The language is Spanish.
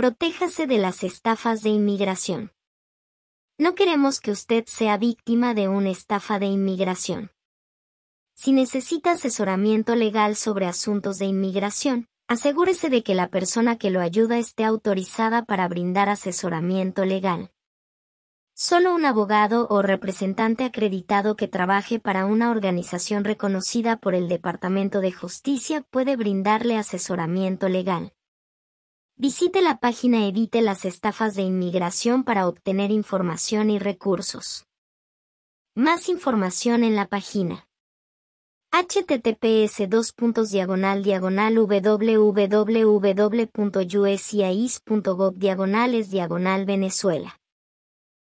Protéjase de las estafas de inmigración. No queremos que usted sea víctima de una estafa de inmigración. Si necesita asesoramiento legal sobre asuntos de inmigración, asegúrese de que la persona que lo ayuda esté autorizada para brindar asesoramiento legal. Solo un abogado o representante acreditado que trabaje para una organización reconocida por el Departamento de Justicia puede brindarle asesoramiento legal. Visite la página Edite las estafas de inmigración para obtener información y recursos. Más información en la página https diagonal diagonal www.uscis.gov diagonales diagonal venezuela